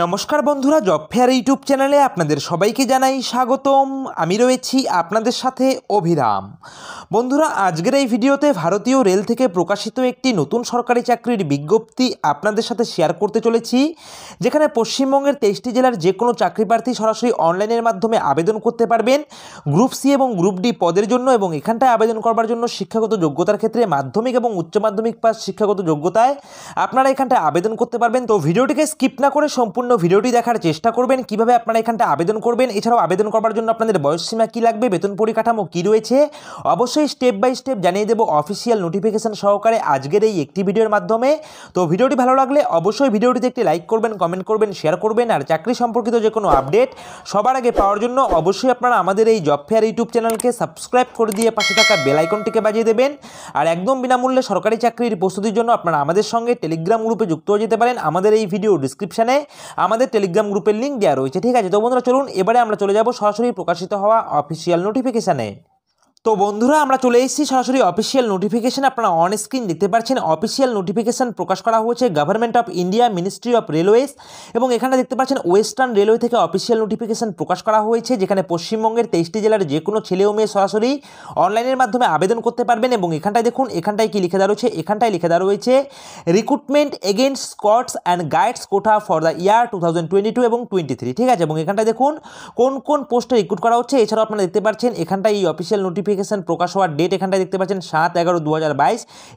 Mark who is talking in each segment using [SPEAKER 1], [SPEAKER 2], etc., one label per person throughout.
[SPEAKER 1] নমস্কার বন্ধুরা job fair YouTube চ্যানেলে আপনাদের সবাইকে জানাই স্বাগতম আমি রয়েছি আপনাদের সাথে অভিরাম বন্ধুরা আজকের এই ভিডিওতে ভারতীয় রেল থেকে প্রকাশিত একটি নতুন সরকারি চাকরির বিজ্ঞপ্তি আপনাদের সাথে শেয়ার করতে চলেছি যেখানে পশ্চিমবঙ্গের তেইশটি জেলার যে কোনো চাকরি প্রার্থী সরাসরি অনলাইনের মাধ্যমে আবেদন করতে পারবেন গ্রুপ সি এবং গ্রুপ ডি পদের জন্য এবং এখানটায় আবেদন করবার জন্য শিক্ষাগত যোগ্যতার ক্ষেত্রে মাধ্যমিক এবং উচ্চ মাধ্যমিক পাশ শিক্ষাগত যোগ্যতায় আপনারা এখানটায় আবেদন করতে পারবেন তো ভিডিওটিকে স্কিপ না করে সম্পূর্ণ ভিডিওটি দেখার চেষ্টা করবেন কিভাবে আপনারা এখানটা আবেদন করবেন এছাড়াও আবেদন করার জন্য আপনাদের বয়সসীমা কী লাগবে বেতন পরিকাঠামো কী রয়েছে অবশ্যই স্টেপ বাই স্টেপ জানিয়ে দেবো অফিসিয়াল নোটিফিকেশান সহকারে আজকের এই একটি ভিডিওর মাধ্যমে তো ভিডিওটি ভালো লাগলে অবশ্যই ভিডিওটিতে একটি লাইক করবেন কমেন্ট করবেন শেয়ার করবেন আর চাকরি সম্পর্কিত যে কোনো আপডেট সবার আগে পাওয়ার জন্য অবশ্যই আপনারা আমাদের এই জব ফেয়ার ইউটিউব চ্যানেলকে সাবস্ক্রাইব করে দিয়ে পাশে থাকা বেলাইকনটিকে বাজিয়ে দেবেন আর একদম বিনামূল্যে সরকারি চাকরির প্রস্তুতির জন্য আপনারা আমাদের সঙ্গে টেলিগ্রাম গ্রুপে যুক্ত হয়ে যেতে পারেন আমাদের এই ভিডিও ডিসক্রিপশানে আমাদের টেলিগ্রাম গ্রুপের লিঙ্ক দেওয়া রয়েছে ঠিক আছে তো বন্ধুরা চলুন এবারে আমরা চলে যাব সরাসরি প্রকাশিত হওয়া অফিসিয়াল নোটিফিকেশানে তো বন্ধুরা আমরা চলে এসেছি সরাসরি অফিসিয়াল নোটিফিকেশান আপনারা অন স্ক্রিন দেখতে পাচ্ছেন অফিসিয়াল নোটিফিকেশান প্রকাশ করা হয়েছে government of India ministry of railways এবং এখানে দেখতে পাচ্ছেন ওয়েস্টার্ন রেলওয়ে থেকে অফিসিয়াল নোটিফিকেশান প্রকাশ করা হয়েছে যেখানে পশ্চিমবঙ্গের তেইশটি জেলার যে কোনো ছেলে ও মেয়ে সরাসরি অনলাইনের মাধ্যমে আবেদন করতে পারবেন এবং এখানটায় দেখুন এখানটায় কি লিখে দেওয়া রয়েছে এখানটায় লিখে দেওয়া রয়েছে recruitment against scouts and guides quota for the year two thousand twenty two এবং টোয়েন্টি থ্রি ঠিক আছে এবং এখানটায় দেখুন কোন কোন পোস্টে রিক্রুট করা হচ্ছে এছাড়াও আপনারা দেখতে পাচ্ছেন এখানটায় এই অফিসিয়াল নোটিফিকেশান নোটিফিকেশান প্রকাশ হওয়ার ডেট এখানটায় দেখতে পাচ্ছেন সাত এগারো দু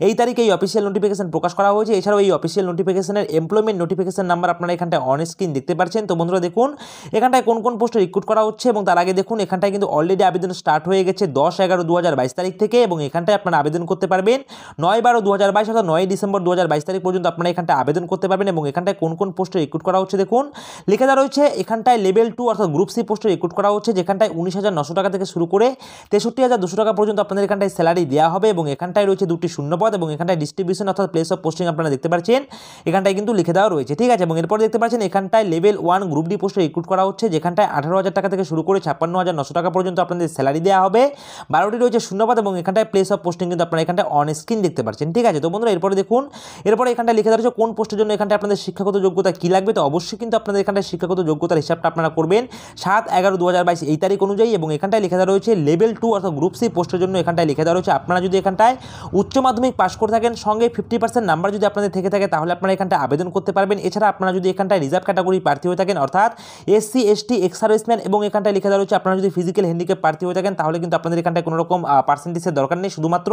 [SPEAKER 1] এই তারিখে এই অফিসিয়াল নোটিফিকেশান প্রকাশ করা হয়েছে এছাড়াও এই অফিসিয়াল নোটিফিকেশানের এমপ্লয়মেন্ট নোটিফিকেশান নাম্বার আপনারা এখানটায় অন স্ক্রিন দেখতে পাচ্ছেন তো বন্ধুরা দেখুন এখানটায় কোন কোন পোস্টে রিক্রুট করা হচ্ছে এবং তার আগে দেখুন এখানটায় কিন্তু অলরেডি আবেদন স্টার্ট হয়ে গেছে দশ এগারো দু তারিখ থেকে এবং এখানটায় আপনারা আবেদন করতে পারবেন নয় বারো দু অর্থাৎ নয় ডিসেম্বর দু তারিখ পর্যন্ত আপনারা এখানটায় আবেদন করতে পারবেন এবং এখানটায় কোন কোন পোস্টে রিক্রুট করা হচ্ছে দেখুন লেখা দেওয়া রয়েছে এখানটায় লেভেল টু অর্থাৎ গ্রুপ সি পোস্টে রিক্রুট করা হচ্ছে যেখানটায় উনিশ হাজার নশো টাকা থেকে শুরু করে তেষট্টি হাজার দুশো টাকা পর্যন্ত আপনাদের এখানটায় স্যালারি দেওয়া হবে এবং এখানটায় রয়েছে দুটি শূন্যপদ এবং এখানটায় ডিস্ট্রিবিউশন অর্থাৎ প্লেস অফ পোস্টিং আপনারা দেখতে পাচ্ছেন এখানটায় কিন্তু লিখে দেওয়া রয়েছে ঠিক আছে এবং এরপর দেখতে পাচ্ছেন এখানটায় লেভেল ওয়ান গ্রুপ ডি পোস্টে রিক্রুট করা হচ্ছে যেখানটায় আঠারো হাজার টাকা থেকে শুরু করে ছাপ্পান্ন হাজার নশো টাকা পর্যন্ত আপনাদের স্যালারি দেওয়া হবে বারোটি রয়েছে শূন্যপদ এবং এখানটায় প্লেস অফ পোস্টিং কিন্তু আপনারা এখানটায় অন স্ক্রিন দেখতে পাচ্ছেন ঠিক আছে তো বন্ধুরা এরপরে দেখুন এরপরে এখানটা লিখে দেওয়া হচ্ছে কোন পোস্টের জন্য এখানটায় আপনাদের শিক্ষাগত যোগ্যতা কী লাগবে তো অবশ্যই কিন্তু আপনাদের এখানটা শিক্ষাগত যোগ্যতার হিসাবটা আপনারা করবেন সাত এগারো দু হাজার বাইশ এই তারিখ অনুযায়ী এবং এখানটায় লিখে দেওয়া রয়েছে লেভেল টু অর্থাৎ গ্রুপ গ্রুপ সি পোস্টের জন্য এখানটায় লিখে দেওয়া রয়েছে আপনারা যদি এখানটায় উচ্চ মাধ্যমিক পাশ করে থাকেন সঙ্গে ফিফটি পার্সেন্ট নাম্বার যদি আপনাদের থেকে থাকে তাহলে আপনারা এখানটায় আবেদন করতে পারবেন এছাড়া আপনারা যদি এখানটায় রিজার্ভ ক্যাটাগরি প্রার্থী হয়ে থাকেন অর্থাৎ এসসি এসটি এক্স সার্ভিসম্যান এবং এখানটায় লিখে দেওয়া রয়েছে আপনারা যদি ফিজিক্যাল হ্যান্ডিক্যাপ প্রার্থী হয়ে থাকেন তাহলে কিন্তু আপনাদের এখানটায় কোনো রকম পার্সেন্টেজের দরকার নেই শুধুমাত্র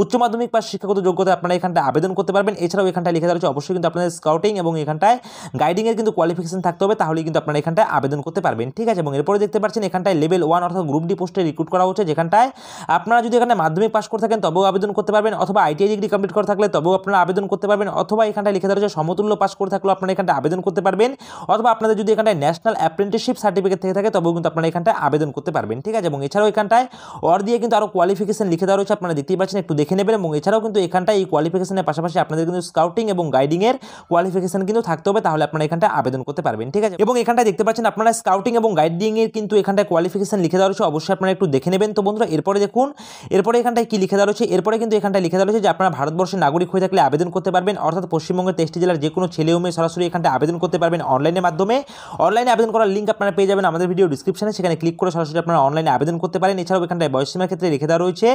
[SPEAKER 1] উচ্চ মাধ্যমিক পাশ শিক্ষাগত যোগ্যতা আপনারা এখানটায় আবেদন করতে পারবেন এছাড়াও এখানটা লিখে দেওয়া রয়েছে অবশ্যই কিন্তু আপনাদের স্কাউটিং এবং এখানটায় গাইডিংয়ের কিন্তু কোয়ালিফিকেশন থাকতে হবে তাহলে কিন্তু আপনারা এখানটায় আবেদন করতে পারবেন ঠিক আছে এবং এরপরে দেখতে পাচ্ছেন এখানটায় লেভেল ওয়ান অর্থাৎ গ্রুপ ডি পোস্টে রিক্রুট করা হচ্ছে যেখানটায় আপনারা যদি এখানে মাধ্যমিক পাস করে থাকেন তবেও আবেদন করতে পারবেন অথবা আইটিআই ডিগ্রি কমপ্লিট করে থাকলে তবেও আপনারা আবেদন করতে পারবেন অথবা এখানটা লিখে দেওয়া সমতুল্য পাস করে থাকলেও আপনারা এখানটা আবেদন করতে পারবেন অথবা আপনাদের যদি এখানটায় ন্যাশনাল অ্যাপ্রেন্টিসশিপ সার্টিফিকেট থেকে থাকে তবেও কিন্তু আপনারা এখানটায় আবেদন করতে পারবেন ঠিক আছে এবং এছাড়াও এখানটায় অর দিয়ে কিন্তু আরও কোয়ালিফিকেশন লিখে দেওয়া রয়েছে আপনারা দেখতেই পাচ্ছেন একটু দেখে নেবেন এবং এছাড়াও কিন্তু এখানটায় এই কোয়ালিফিকেশনের পাশাপাশি আপনাদের কিন্তু স্কাউটিং এবং গাইডিংয়ের কোয়ালিফিকেশন কিন্তু থাকতে হবে তাহলে আপনারা এখানটা আবেদন করতে পারবেন ঠিক আছে এবং এখানটায় দেখতে পাচ্ছেন আপনারা স্কাউটিং এবং গাইডিংয়ের কিন্তু এখানটায় কোয়ালিফিকেশন লিখে দেওয়া রয়েছে অবশ্যই আপনারা একটু দেখে নেবেন তো বন্ধুরা এরপর এরপরে দেখুন এরপরে এখানটায় কী লিখে দেওয়া রয়েছে এরপরে কিন্তু এখানটায় লিখে দেওয়া রয়েছে যে আপনারা ভারতবর্ষের নাগরিক হয়ে থাকলে আবেদন করতে পারবেন অর্থাৎ পশ্চিমবঙ্গের তেইশটি জেলার যে কোনো ছেলে মেয়ে সরাসরি এখানটায় আবেদন করতে পারবেন অনলাইনের মাধ্যমে অনলাইনে আবেদন করার লিঙ্ক আপনারা পেয়ে যাবেন আমাদের ভিডিও ডিসক্রিপশনে সেখানে ক্লিক করে সরাসরি আপনারা অনলাইনে আবেদন করতে পারেন এছাড়াও এখানটায় বয়সসীমার ক্ষেত্রে লিখে দেওয়া রয়েছে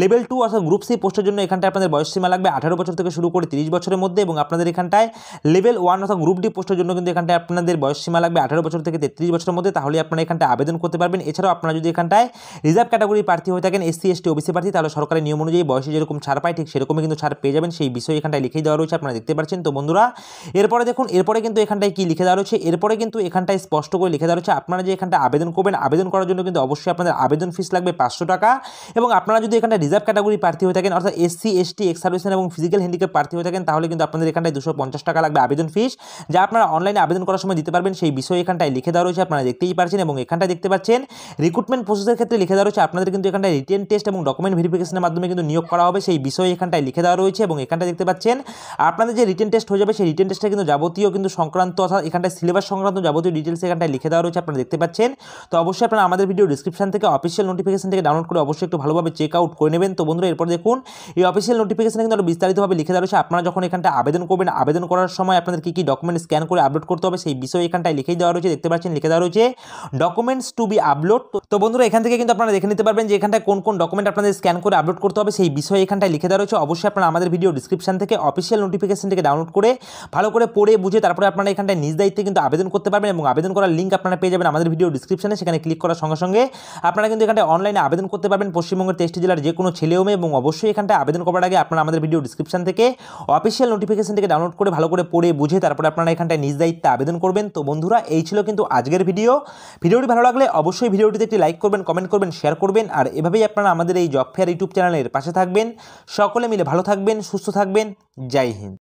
[SPEAKER 1] লেভেল টু অর্থাৎ গ্রুপ সি পোস্টের জন্য এখানটা আপনাদের বয়সসীমা লাগবে আঠারো বছর থেকে শুরু করে তিরিশ বছরের মধ্যে এবং আপনাদের এখানটায় লেভেল ওয়ান অর্থাৎ গ্রুপ ডি পোস্টের জন্য কিন্তু এখানটায় আপনাদের বয়সসীমা লাগবে আঠারো বছর থেকে তেত্রিশ বছরের মধ্যে তাহলে আপনারা এখানটা আবেদন করতে পারবেন এছাড়াও আপনারা যদি এখানটায় রিজার্ভ ক্যাটাগরি প্রার্থী হয়ে থাকেন এসসি এসটি ওবিসি প্রার্থী তাহলে সরকারের নিয়ম অনুযায়ী বয়সে যেরকম ছাড় পায় ঠিক সেরকমই কিন্তু ছাড় পেয়ে যাবেন সেই বিষয় এখানটায় লিখে দেওয়া রয়েছে আপনারা দেখতে পাচ্ছেন তো বন্ধুরা এরপরে দেখুন এরপরে কিন্তু এখানটায় কি লিখে দেওয়া রয়েছে এরপরে কিন্তু এখানটায় স্পষ্ট করে লিখে দেওয়া রয়েছে আপনারা যে এখানটা আবেদন করবেন আবেদন করার জন্য কিন্তু অবশ্যই আপনাদের আবেদন ফিস লাগবে পাঁচশো টাকা এবং আপনারা যদি এখানটা রিজার্ভ ক্যাটাগরি প্রার্থী হয়ে থাকেন অর্থাৎ এসসি এসটি এক্স এবং ফিজিক্যাল হ্যান্ডিক্যাপ প্রার্থী হয়ে থাকেন তাহলে কিন্তু আপনাদের এখানটায় দুশো পঞ্চাশ টাকা লাগবে আবেদন ফিস যা আপনারা অনলাইনে আবেদন করার সময় দিতে পারবেন সেই বিষয় এখানটায় লিখে দেওয়া রয়েছে আপনারা দেখতেই পারছেন এবং এখানটায় দেখতে পাচ্ছেন রিক্রুটমেন্ট প্রসেসের ক্ষেত্রে লিখে দেওয়া রয়েছে আপনাদের কিন্তু এখানে এখানটায় রিটেন টেস্ট এবং ডকুমেন্ট ভেরিফিকেশনের মাধ্যমে কিন্তু নিয়োগ করা হবে সেই বিষয়ে এখানটায় লিখে দেওয়া রয়েছে এবং এখানটা দেখতে পাচ্ছেন আপনাদের যে রিটেন টেস্ট হয়ে যাবে সেই রিটেন টেস্টে কিন্তু যাবতীয় কিন্তু সংক্রান্ত অর্থাৎ এখানটায় সিলেবাস সংক্রান্ত যাবতীয় ডিটেলস এখানটায় লিখে দেওয়া রয়েছে আপনারা দেখতে পাচ্ছেন তো অবশ্যই আপনারা আমাদের ভিডিও ডিসক্রিপশন থেকে অফিসিয়াল নোটিফিকেশন থেকে ডাউনলোড করে অবশ্যই একটু ভালোভাবে চেক আউট করে নেবেন তো বন্ধুরা এরপর দেখুন এই অফিসিয়াল নোটিফিকেশনে কিন্তু আরও বিস্তারিতভাবে লিখে দেওয়া রয়েছে আপনারা যখন এখানটা আবেদন করবেন আবেদন করার সময় আপনাদের কী কী ডকুমেন্ট স্ক্যান করে আপলোড করতে হবে সেই বিষয়ে এখানটায় লিখে দেওয়া রয়েছে দেখতে পাচ্ছেন লিখে দেওয়া রয়েছে ডকুমেন্টস টু বি আপলোড তো বন্ধুরা এখান থেকে কিন্তু আপনারা দেখে নিতে পারবেন যে এখান এখানটায় কোন কোন ডকুমেন্ট আপনাদের স্ক্যান করে আপলোড করতে হবে সেই বিষয়ে এখানটায় লিখে দেওয়া রয়েছে অবশ্যই আপনারা আমাদের ভিডিও ডিসক্রিপশন থেকে অফিসিয়াল নোটিফিকেশন থেকে ডাউনলোড করে ভালো করে পড়ে বুঝে তারপরে আপনারা এখানটায় নিজ দায়িত্বে কিন্তু আবেদন করতে পারবেন এবং আবেদন করার লিঙ্ক আপনারা পেয়ে যাবেন আমাদের ভিডিও ডিসক্রিপশনে সেখানে ক্লিক করার সঙ্গে সঙ্গে আপনারা কিন্তু এখানটায় অনলাইনে আবেদন করতে পারবেন পশ্চিমবঙ্গের তেইশটি জেলার যে কোনো ছেলে মেয়ে এবং অবশ্যই এখানটায় আবেদন করার আগে আপনারা আমাদের ভিডিও ডিসক্রিপশন থেকে অফিসিয়াল নোটিফিকেশন থেকে ডাউনলোড করে ভালো করে পড়ে বুঝে তারপরে আপনারা এখানটায় নিজ দায়িত্বে আবেদন করবেন তো বন্ধুরা এই ছিল কিন্তু আজকের ভিডিও ভিডিওটি ভালো লাগলে অবশ্যই ভিডিওটিতে একটি লাইক করবেন কমেন্ট করবেন শেয়ার করবেন আর এভাবেই আপনারা আমাদের এই জব ফেয়ার ইউটিউব চ্যানেলের পাশে থাকবেন সকলে মিলে ভালো থাকবেন সুস্থ থাকবেন জয় হিন্দ